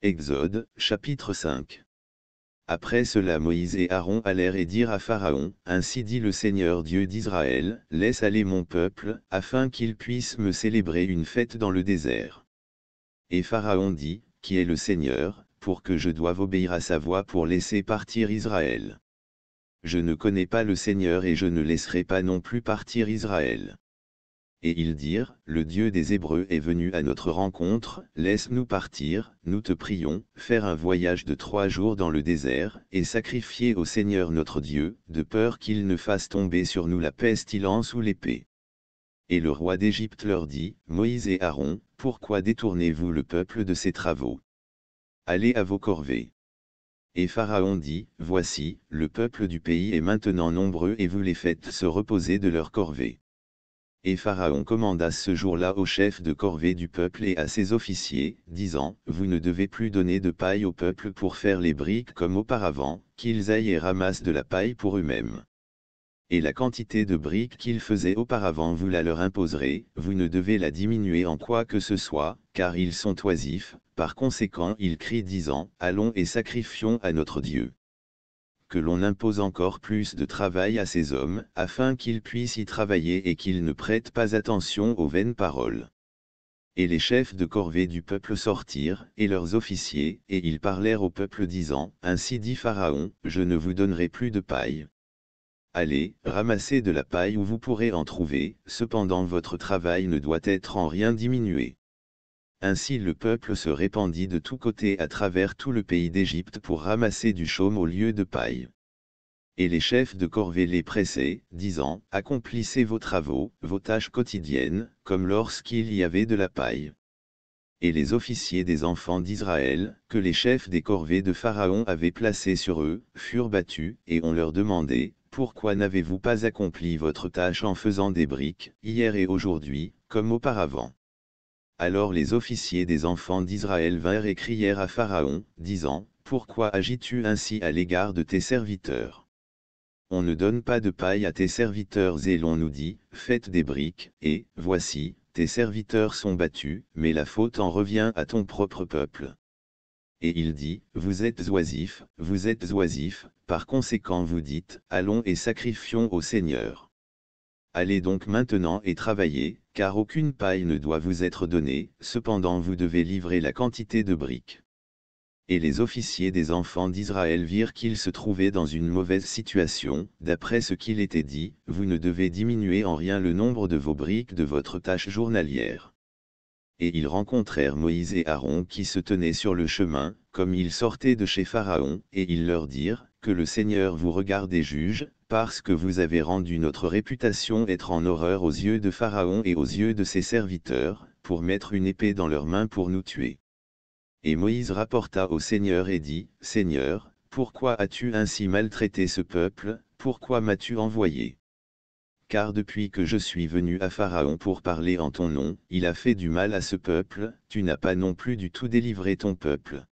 Exode, chapitre 5 Après cela Moïse et Aaron allèrent et dirent à Pharaon, Ainsi dit le Seigneur Dieu d'Israël, Laisse aller mon peuple, afin qu'il puisse me célébrer une fête dans le désert. Et Pharaon dit, Qui est le Seigneur, pour que je doive obéir à sa voix pour laisser partir Israël Je ne connais pas le Seigneur et je ne laisserai pas non plus partir Israël. Et ils dirent, Le Dieu des Hébreux est venu à notre rencontre, laisse-nous partir, nous te prions, faire un voyage de trois jours dans le désert, et sacrifier au Seigneur notre Dieu, de peur qu'il ne fasse tomber sur nous la pestilence ou l'épée. Et le roi d'Égypte leur dit, Moïse et Aaron, pourquoi détournez-vous le peuple de ses travaux Allez à vos corvées. Et Pharaon dit, Voici, le peuple du pays est maintenant nombreux et vous les faites se reposer de leurs corvées. Et Pharaon commanda ce jour-là au chef de corvée du peuple et à ses officiers, disant, Vous ne devez plus donner de paille au peuple pour faire les briques comme auparavant, qu'ils aillent et ramassent de la paille pour eux-mêmes. Et la quantité de briques qu'ils faisaient auparavant vous la leur imposerez, vous ne devez la diminuer en quoi que ce soit, car ils sont oisifs, par conséquent ils crient disant, Allons et sacrifions à notre Dieu que l'on impose encore plus de travail à ces hommes, afin qu'ils puissent y travailler et qu'ils ne prêtent pas attention aux vaines paroles. Et les chefs de corvée du peuple sortirent, et leurs officiers, et ils parlèrent au peuple disant, Ainsi dit Pharaon, je ne vous donnerai plus de paille. Allez, ramassez de la paille où vous pourrez en trouver, cependant votre travail ne doit être en rien diminué. Ainsi le peuple se répandit de tous côtés à travers tout le pays d'Égypte pour ramasser du chaume au lieu de paille. Et les chefs de corvée les pressaient, disant, Accomplissez vos travaux, vos tâches quotidiennes, comme lorsqu'il y avait de la paille. Et les officiers des enfants d'Israël, que les chefs des corvées de Pharaon avaient placés sur eux, furent battus, et on leur demandait, Pourquoi n'avez-vous pas accompli votre tâche en faisant des briques, hier et aujourd'hui, comme auparavant alors les officiers des enfants d'Israël vinrent et crièrent à Pharaon, disant, Pourquoi agis-tu ainsi à l'égard de tes serviteurs On ne donne pas de paille à tes serviteurs et l'on nous dit, Faites des briques, et, voici, tes serviteurs sont battus, mais la faute en revient à ton propre peuple. Et il dit, Vous êtes oisifs, vous êtes oisifs, par conséquent vous dites, Allons et sacrifions au Seigneur. Allez donc maintenant et travaillez, car aucune paille ne doit vous être donnée, cependant vous devez livrer la quantité de briques. Et les officiers des enfants d'Israël virent qu'ils se trouvaient dans une mauvaise situation, d'après ce qu'il était dit, vous ne devez diminuer en rien le nombre de vos briques de votre tâche journalière. Et ils rencontrèrent Moïse et Aaron qui se tenaient sur le chemin, comme ils sortaient de chez Pharaon, et ils leur dirent, que le Seigneur vous regarde et juge, parce que vous avez rendu notre réputation être en horreur aux yeux de Pharaon et aux yeux de ses serviteurs, pour mettre une épée dans leurs mains pour nous tuer. Et Moïse rapporta au Seigneur et dit, Seigneur, pourquoi as-tu ainsi maltraité ce peuple, pourquoi m'as-tu envoyé Car depuis que je suis venu à Pharaon pour parler en ton nom, il a fait du mal à ce peuple, tu n'as pas non plus du tout délivré ton peuple.